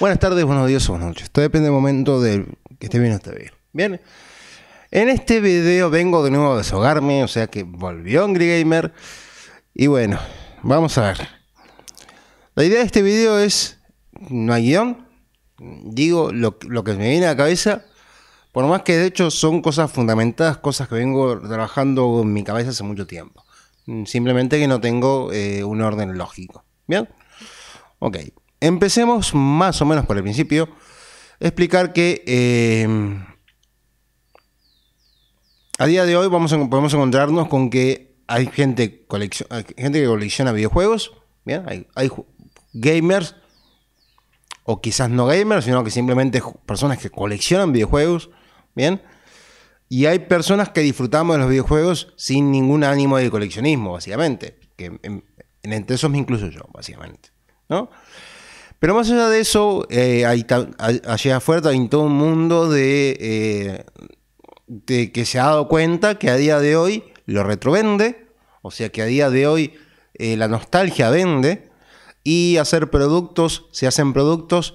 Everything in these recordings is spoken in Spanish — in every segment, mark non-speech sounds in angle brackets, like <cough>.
Buenas tardes, buenos días o buenas noches. Esto depende del momento de que esté bien o esté bien. Bien. En este video vengo de nuevo a desahogarme, o sea que volvió Angry Gamer. Y bueno, vamos a ver. La idea de este video es, no hay guión, digo lo, que me viene a la cabeza, por más que de hecho son cosas fundamentadas, cosas que vengo trabajando en mi cabeza hace mucho tiempo. Simplemente que no tengo eh, un orden lógico. ¿Bien? Ok. Empecemos más o menos por el principio. Explicar que eh, a día de hoy vamos podemos encontrarnos con que hay gente, gente que colecciona videojuegos, ¿bien? Hay, gamers, o quizás no gamers, sino que simplemente personas que coleccionan videojuegos, ¿bien? Y hay personas que disfrutamos de los videojuegos sin ningún ánimo de coleccionismo, básicamente. Que en, entre esos incluso yo, básicamente. ¿no? Pero más allá de eso, eh, hay, allá afuera hay todo un mundo de, eh, de que se ha dado cuenta que a día de hoy lo retrovende, o sea que a día de hoy eh, la nostalgia vende y hacer productos, se hacen productos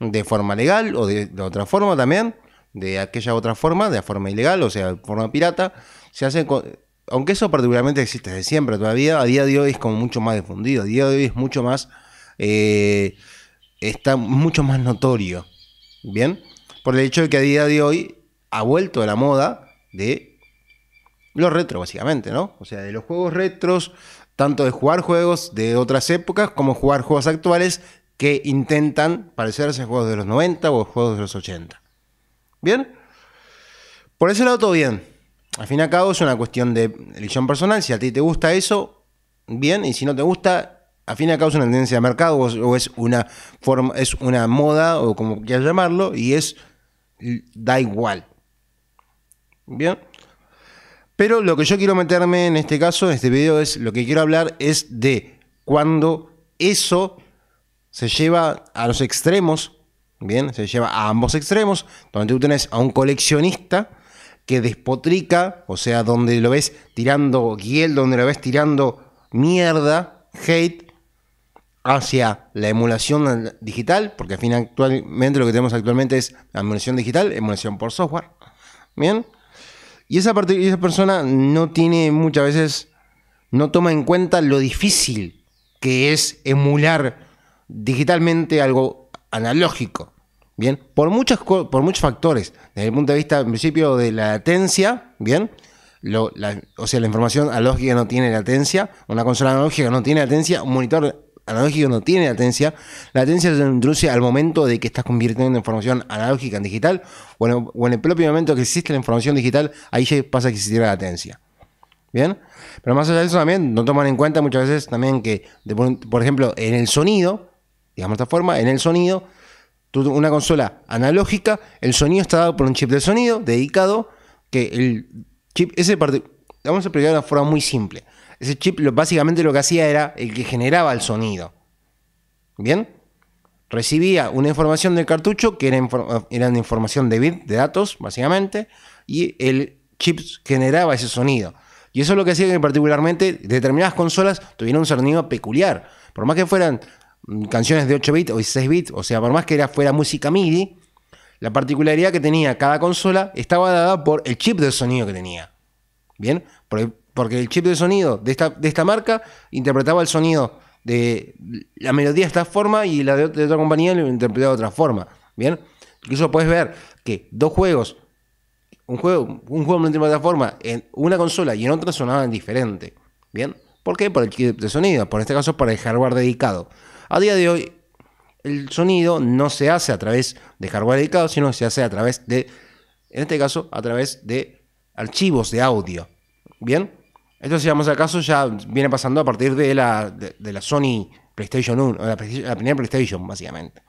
de forma legal o de, otra forma también, de aquella otra forma, de forma ilegal, o sea, de forma pirata, se hacen aunque eso particularmente existe desde siempre todavía, a día de hoy es como mucho más difundido, a día de hoy es mucho más eh, está mucho más notorio. ¿Bien? Por el hecho de que a día de hoy ha vuelto a la moda de los retro, básicamente, ¿no? O sea, de los juegos retros, tanto de jugar juegos de otras épocas como jugar juegos actuales que intentan parecerse a juegos de los 90 o juegos de los 80. ¿Bien? Por ese lado todo bien. Al fin y al cabo es una cuestión de elección personal. Si a ti te gusta eso, bien. Y si no te gusta, a fin y al cabo es una tendencia de mercado o es una forma, es una moda o como quieras llamarlo, y es da igual. Bien. Pero lo que yo quiero meterme en este caso, en este video, es lo que quiero hablar es de cuando eso se lleva a los extremos, bien, se lleva a ambos extremos, donde tú tenés a un coleccionista que despotrica, o sea, donde lo ves tirando hiel, donde lo ves tirando mierda, hate, hacia la emulación digital, porque al final actualmente lo que tenemos actualmente es emulación digital, emulación por software. Bien. Y esa, parte, esa persona no tiene muchas veces, no toma en cuenta lo difícil que es emular digitalmente algo analógico. Bien, por muchos, por muchos factores, desde el punto de vista, en principio, de la latencia, bien, o sea, la información analógica no tiene latencia, una consola analógica no tiene latencia, un monitor analógico no tiene latencia. La latencia se introduce al momento de que estás convirtiendo información analógica en digital, o en, el propio momento que existe la información digital, ahí ya pasa que la latencia. ¿Bien? Pero más allá de eso también, no toman en cuenta muchas veces también que, por ejemplo, en el sonido, digamos de esta forma, en el sonido, una consola analógica, el sonido está dado por un chip de sonido dedicado, que el chip, ese Vamos a explicar de una forma muy simple. Ese chip básicamente lo que hacía era el que generaba el sonido. ¿Bien? Recibía una información del cartucho que era, información de bit, de datos, básicamente, y el chip generaba ese sonido. Y eso es lo que hacía que particularmente determinadas consolas tuvieran un sonido peculiar. Por más que fueran mm, canciones de 8 bits o 16 bits, o sea, por más que fuera música MIDI, la particularidad que tenía cada consola estaba dada por el chip de sonido que tenía. Bien, por, porque el chip de sonido de esta, marca interpretaba el sonido de la melodía de esta forma y la de, otra compañía lo interpretaba de otra forma. Bien, incluso puedes ver que dos juegos, un juego, un juego plataforma en una consola y en otra sonaban diferente. Bien, ¿por qué? Por el chip de sonido, por este caso por el hardware dedicado. A día de hoy, el sonido no se hace a través de hardware dedicado, sino que se hace a través de, en este caso, a través de archivos de audio. Bien, esto, si vamos al caso, ya viene pasando a partir de la, Sony PlayStation 1, la, la, primera PlayStation, básicamente.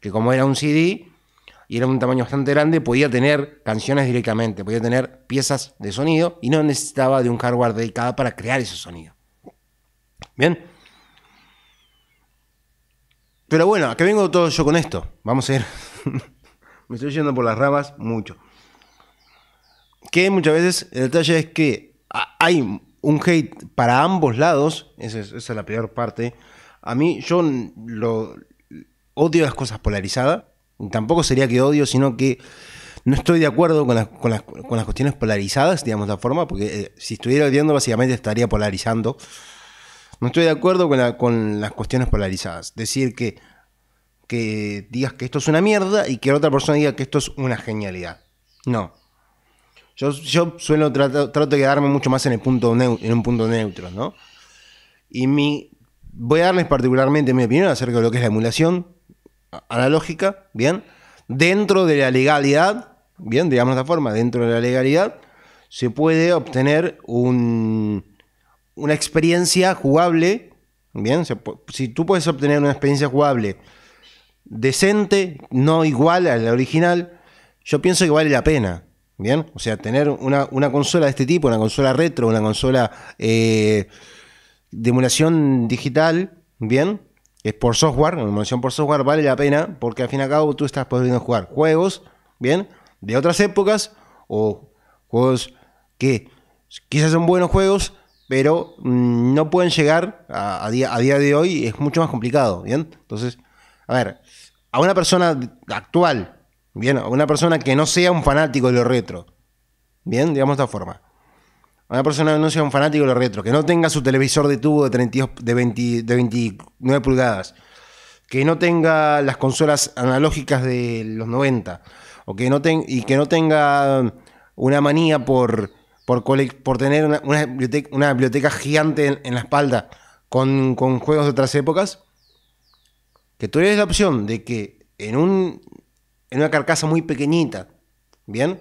Que como era un CD y era un tamaño bastante grande, podía tener canciones directamente, podía tener piezas de sonido y no necesitaba de un hardware dedicado para crear ese sonido. Bien. Pero bueno, ¿a qué vengo todo yo con esto? Vamos a ir. <laughs> Me estoy yendo por las ramas mucho. Que muchas veces el detalle es que hay un hate para ambos lados, esa es, la peor parte. A mí, yo odio las cosas polarizadas. Tampoco sería que odio, sino que no estoy de acuerdo con las, cuestiones polarizadas, digamos la forma, porque eh, si estuviera odiando, básicamente estaría polarizando. No estoy de acuerdo con, las cuestiones polarizadas. Decir que, que digas que esto es una mierda y que la otra persona diga que esto es una genialidad. No. Yo, suelo trato, de quedarme mucho más en, el punto en un punto neutro, ¿no? Y mi, voy a darles particularmente mi opinión acerca de lo que es la emulación analógica, ¿bien? Dentro de la legalidad, ¿bien? Digamos de esta forma, dentro de la legalidad, se puede obtener un, una experiencia jugable, ¿bien? si tú puedes obtener una experiencia jugable decente, no igual a la original, yo pienso que vale la pena. Bien, o sea, tener una, consola de este tipo, una consola retro, una consola eh, de emulación digital, bien, es por software, emulación por software vale la pena porque al fin y al cabo tú estás pudiendo jugar juegos, bien, de otras épocas o juegos que quizás son buenos juegos, pero mm, no pueden llegar a, día, a, día, de hoy, es mucho más complicado, ¿bien? Entonces, a ver, a una persona actual Bien, una persona que no sea un fanático de lo retro. Bien, digamos de esta forma. una persona que no sea un fanático de lo retro, que no tenga su televisor de tubo de, de, de 29 pulgadas, que no tenga las consolas analógicas de los 90, o que no y que no tenga una manía por, por, por tener una, biblioteca, gigante en, la espalda con, juegos de otras épocas, que tú tienes la opción de que en un en una carcasa muy pequeñita, ¿bien?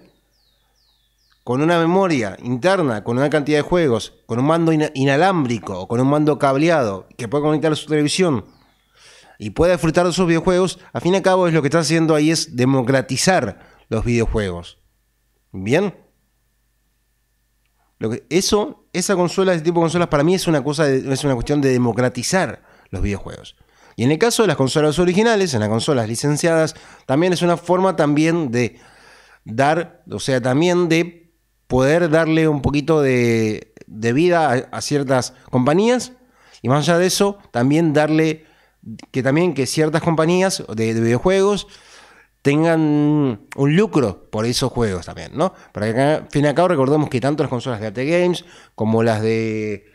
Con una memoria interna, con una cantidad de juegos, con un mando inalámbrico con un mando cableado que pueda conectar a su televisión y pueda disfrutar de sus videojuegos, a fin y al cabo es lo que está haciendo ahí es democratizar los videojuegos. ¿Bien? Lo que, eso, esa consola, ese tipo de consolas para mí es una, cosa es una cuestión de democratizar los videojuegos. Y en el caso de las consolas originales, en las consolas licenciadas, también es una forma también de dar, o sea, también de poder darle un poquito de, vida a, ciertas compañías y más allá de eso, también darle que también que ciertas compañías de, videojuegos tengan un lucro por esos juegos también, ¿no? Para que al fin y al cabo recordemos que tanto las consolas de AT Games como las de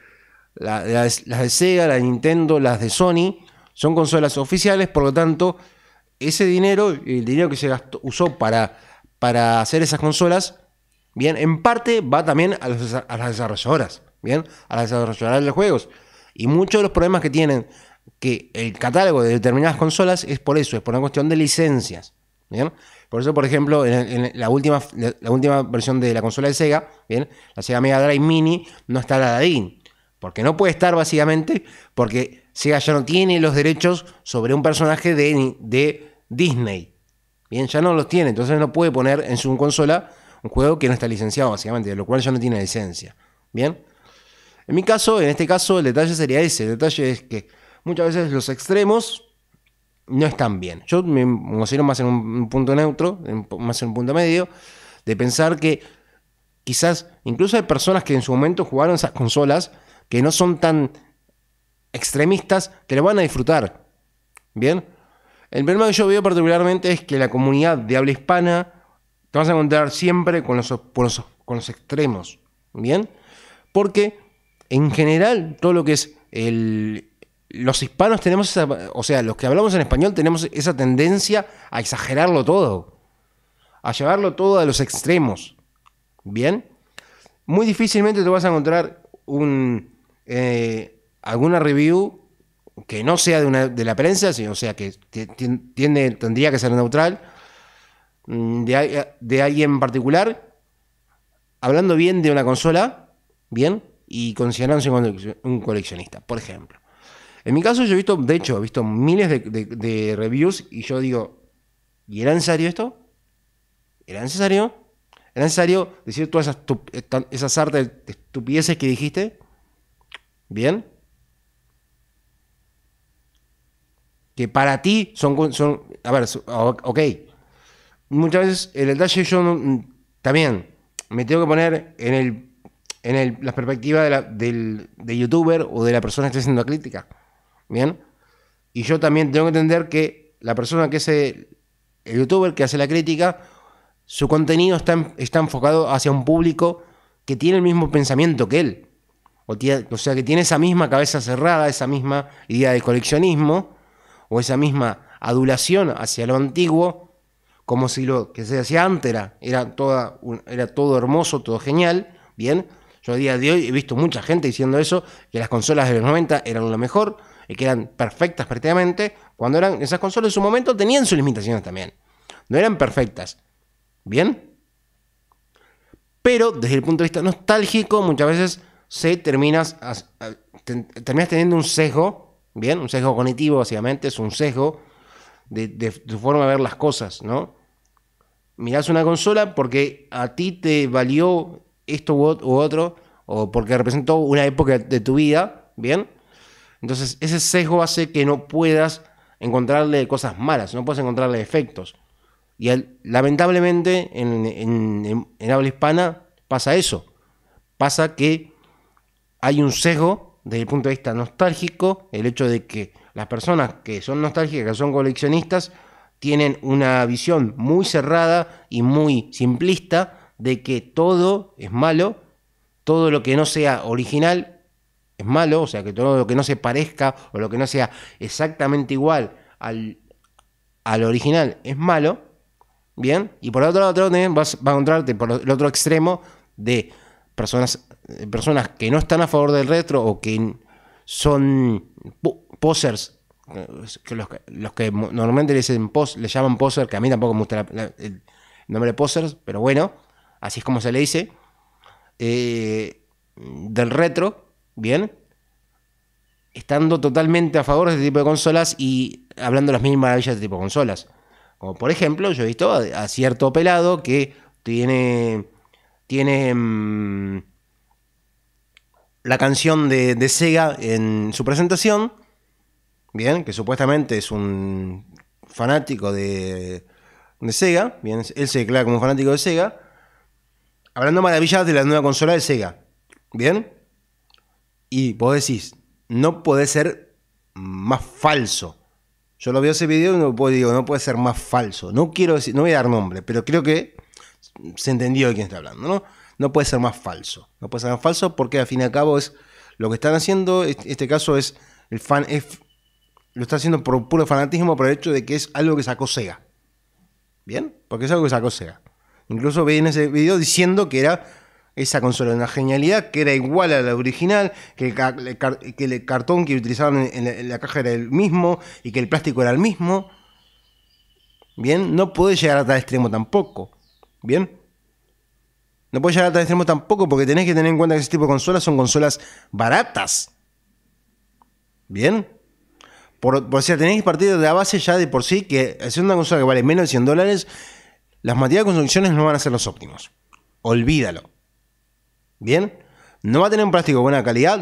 las, las, de Sega, la de Nintendo, las de Sony, son consolas oficiales, por lo tanto, ese dinero, el dinero que se gastó, usó para, para hacer esas consolas, bien, en parte va también a, las desarrolladoras, bien, a las desarrolladoras de los juegos. Y muchos de los problemas que tienen que el catálogo de determinadas consolas es por eso, es por una cuestión de licencias. ¿bien? Por eso, por ejemplo, en, la, última, la última versión de la consola de Sega, ¿bien? la Sega Mega Drive Mini, no está la DADIN, Porque no puede estar básicamente porque Sega ya no tiene los derechos sobre un personaje de, Disney. Bien, ya no los tiene, entonces no puede poner en su consola un juego que no está licenciado, básicamente, de lo cual ya no tiene licencia. Bien. En mi caso, en este caso, el detalle sería ese. El detalle es que muchas veces los extremos no están bien. Yo me considero más en un punto neutro, más en un punto medio, de pensar que quizás incluso hay personas que en su momento jugaron esas consolas que no son tan extremistas que lo van a disfrutar. ¿Bien? El problema que yo veo particularmente es que la comunidad de habla hispana te vas a encontrar siempre con los, con los, extremos. ¿Bien? Porque en general todo lo que es el, los hispanos tenemos esa, o sea, los que hablamos en español tenemos esa tendencia a exagerarlo todo, a llevarlo todo a los extremos. ¿Bien? Muy difícilmente te vas a encontrar un, eh, alguna review que no sea de, una, de la prensa, sino sea que tiene, tendría que ser neutral, mm, de, alguien en particular, hablando bien de una consola, bien, y considerándose un coleccionista, por ejemplo. En mi caso yo he visto, de hecho, he visto miles de, reviews y yo digo, ¿y era necesario esto? ¿Era necesario? ¿Era necesario decir todas esas, esas artes estupideces que dijiste? ¿Bien? que para ti son, son a ver, ok. Muchas veces el detalle yo mm, también me tengo que poner en el en la perspectiva de, del, youtuber o de la persona que está haciendo la crítica. ¿Bien? Y yo también tengo que entender que la persona que es el youtuber que hace la crítica, su contenido está, está enfocado hacia un público que tiene el mismo pensamiento que él. O, o sea, que tiene esa misma cabeza cerrada, esa misma idea de coleccionismo o esa misma adulación hacia lo antiguo, como si lo que se hacía antes era, todo hermoso, todo genial, bien. Yo a día de hoy he visto mucha gente diciendo eso, que las consolas de los 90 eran lo mejor, y que eran perfectas prácticamente, cuando eran esas consolas en su momento tenían sus limitaciones también. No eran perfectas. ¿Bien? Pero desde el punto de vista nostálgico, muchas veces se terminas, terminas teniendo un sesgo Bien, un sesgo cognitivo básicamente es un sesgo de, tu forma de ver las cosas, ¿no? Mirás una consola porque a ti te valió esto u otro, o porque representó una época de tu vida, ¿bien? Entonces, ese sesgo hace que no puedas encontrarle cosas malas, no puedes encontrarle defectos. Y lamentablemente en, habla hispana pasa eso. Pasa que hay un sesgo desde el punto de vista nostálgico, el hecho de que las personas que son nostálgicas, que son coleccionistas, tienen una visión muy cerrada y muy simplista de que todo es malo, todo lo que no sea original es malo, o sea, que todo lo que no se parezca o lo que no sea exactamente igual al, al original es malo, ¿bien? Y por el otro lado también vas a encontrarte por el otro extremo de personas personas que no están a favor del retro o que son posers, eh, que los, que normalmente le, dicen pos, le llaman posers, que a mí tampoco me gusta el nombre de posers, pero bueno, así es como se le dice, eh, del retro, bien, estando totalmente a favor de este tipo de consolas y hablando las mismas maravillas de este tipo de consolas. Como por ejemplo, yo he visto a, cierto pelado que tiene, tiene mm, la canción de, Sega en su presentación, bien, que supuestamente es un fanático de, Sega, bien, él se declara como un fanático de Sega, hablando maravillas de la nueva consola de Sega, bien, y vos decís, no puede ser más falso. Yo lo veo ese video y no puedo, digo, no puede ser más falso. No quiero decir, no voy a dar nombre, pero creo que se entendió de quién está hablando, ¿no? no puede ser más falso. No puede ser más falso porque al fin y al cabo es lo que están haciendo, este, este caso es el fan, es, lo está haciendo por puro fanatismo, por el hecho de que es algo que sacó Sega. ¿Bien? Porque es algo que sacó Sega. Incluso vi en ese video diciendo que era esa consola una genialidad, que era igual a la original, que el, cartón que utilizaban en la, en la, caja era el mismo y que el plástico era el mismo. Bien, no puede llegar a tal extremo tampoco. Bien, no puedes llegar a tal extremo tampoco porque tenés que tener en cuenta que este tipo de consolas son consolas baratas. ¿Bien? Por, por tenéis tenés que partir de la base ya de por sí que haciendo una consola que vale menos de 100 dólares, las materias de construcción no van a ser los óptimos. Olvídalo. ¿Bien? No va a tener un plástico de buena calidad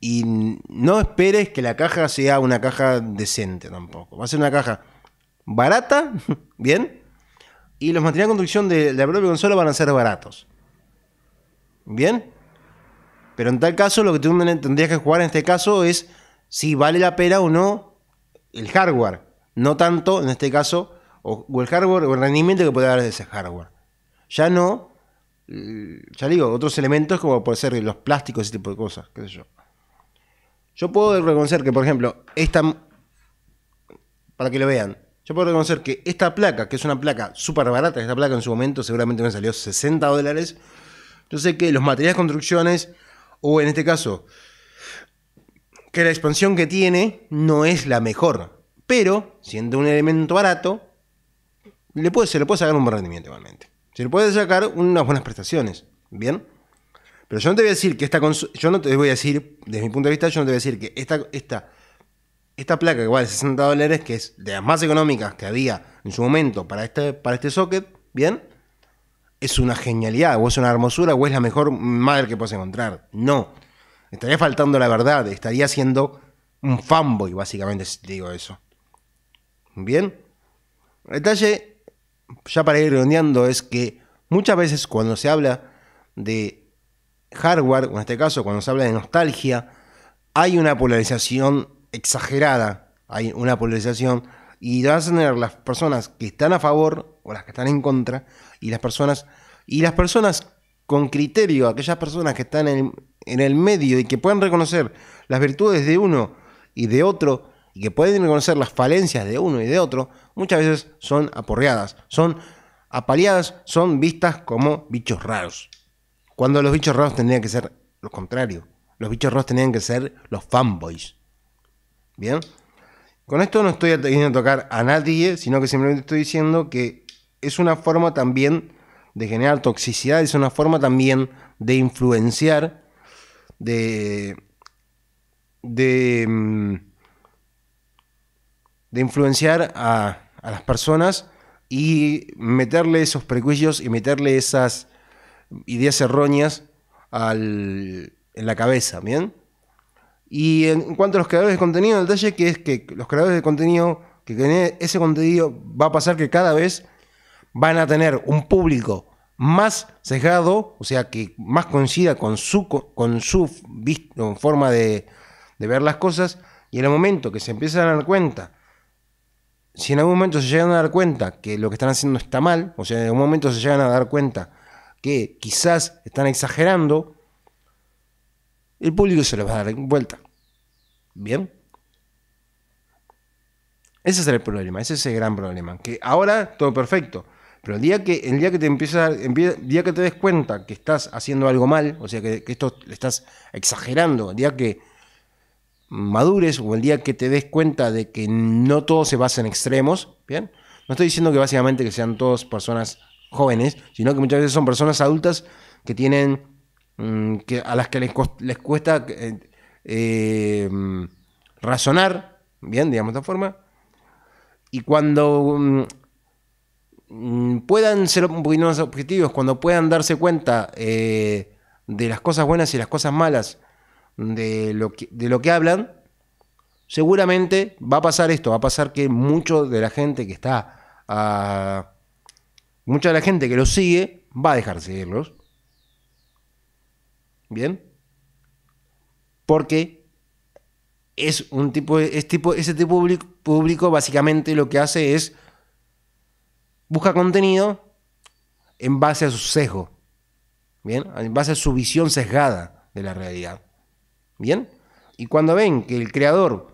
y no esperes que la caja sea una caja decente tampoco. Va a ser una caja barata, <laughs> ¿bien? Y los materiales de construcción de la propia consola van a ser baratos. ¿Bien? Pero en tal caso, lo que tú tendrías que jugar en este caso es si vale la pena o no el hardware. No tanto, en este caso, o, el hardware o el rendimiento que puede dar ese hardware. Ya no, mm, ya digo, otros elementos como puede ser los plásticos, ese tipo de cosas, qué sé yo. Yo puedo reconocer que, por ejemplo, esta, para que lo vean, yo puedo reconocer que esta placa, que es una placa súper barata, esta placa en su momento seguramente me salió 60 dólares, yo sé que los materiales construcciones, o en este caso, que la expansión que tiene no es la mejor, pero siendo un elemento barato, se le puede sacar un buen rendimiento igualmente. Se le puede sacar unas buenas prestaciones, ¿bien? Pero yo no te voy a decir que esta yo no te voy a decir, desde mi punto de vista, yo no te voy a decir que esta, esta, esta placa que vale 60 dólares, que es de las más económicas que había en su momento para este, para este socket, ¿bien? es una genialidad, o es una hermosura, o es la mejor madre que puedes encontrar. No. Estaría faltando la verdad, estaría siendo un fanboy, básicamente, si te digo eso. Bien. detalle, ya para ir redondeando, es que muchas veces cuando se habla de hardware, o en este caso cuando se habla de nostalgia, hay una polarización exagerada, hay una polarización, y vas a tener las personas que están a favor o las que están en contra, y las personas, y las personas con criterio, aquellas personas que están en, el medio y que pueden reconocer las virtudes de uno y de otro, y que pueden reconocer las falencias de uno y de otro, muchas veces son aporreadas, son apaleadas, son vistas como bichos raros. Cuando los bichos raros tendrían que ser lo contrario. Los bichos raros tendrían que ser los fanboys. ¿Bien? Con esto no estoy queriendo tocar a nadie, sino que simplemente estoy diciendo que es una forma también de generar toxicidad, es una forma también de influenciar, de, de, mm, influenciar a, las personas y meterle esos prejuicios y meterle esas ideas erróneas en la cabeza, ¿bien? Y en cuanto a los creadores de contenido, el detalle que es que los creadores de contenido que tiene ese contenido va a pasar que cada vez van a tener un público más sesgado, o sea, que más coincida con su, con su forma de, de ver las cosas, y en el momento que se empiezan a dar cuenta, si en algún momento se llegan a dar cuenta que lo que están haciendo está mal, o sea, en algún momento se llegan a dar cuenta que quizás están exagerando, el público se les va a dar vuelta. ¿Bien? Ese es el problema, ese es el gran problema. Que ahora todo perfecto. Pero el día que, el día que te empiezas, día que te des cuenta que estás haciendo algo mal, o sea que, esto le estás exagerando, el día que madures o el día que te des cuenta de que no todo se basa en extremos, ¿bien? No estoy diciendo que básicamente que sean todas personas jóvenes, sino que muchas veces son personas adultas que tienen, mm, que a las que les, cuesta eh, eh, razonar, bien, digamos de esta forma, y cuando mm, Mm, puedan ser un poquito más objetivos, cuando puedan darse cuenta eh, de las cosas buenas y las cosas malas de lo, que, de lo que hablan, seguramente va a pasar esto, va a pasar que mucho de la gente que está, ah, mucha de la gente que los sigue, va a dejar de seguirlos. ¿Bien? Porque es un tipo, es tipo ese tipo público básicamente lo que hace es busca contenido en base a su sesgo, ¿bien? En base a su visión sesgada de la realidad, ¿bien? Y cuando ven que el creador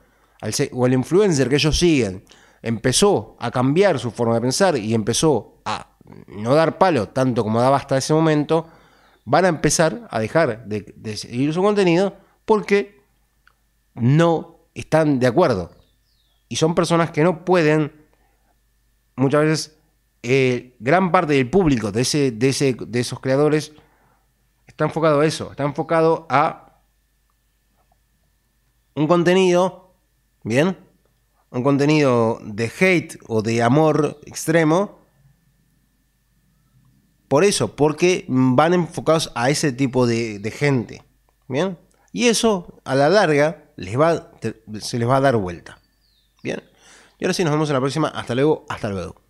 o el influencer que ellos siguen empezó a cambiar su forma de pensar y empezó a no dar palo tanto como daba hasta ese momento, van a empezar a dejar de, de seguir su contenido porque no están de acuerdo. Y son personas que no pueden muchas veces eh, gran parte del público de, ese, de, esos creadores está enfocado a eso, está enfocado a un contenido, ¿bien? Un contenido de hate o de amor extremo. Por eso, porque van enfocados a ese tipo de, gente, ¿bien? Y eso, a la larga, les va, se les va a dar vuelta, ¿bien? Y ahora sí, nos vemos en la próxima. Hasta luego, hasta luego.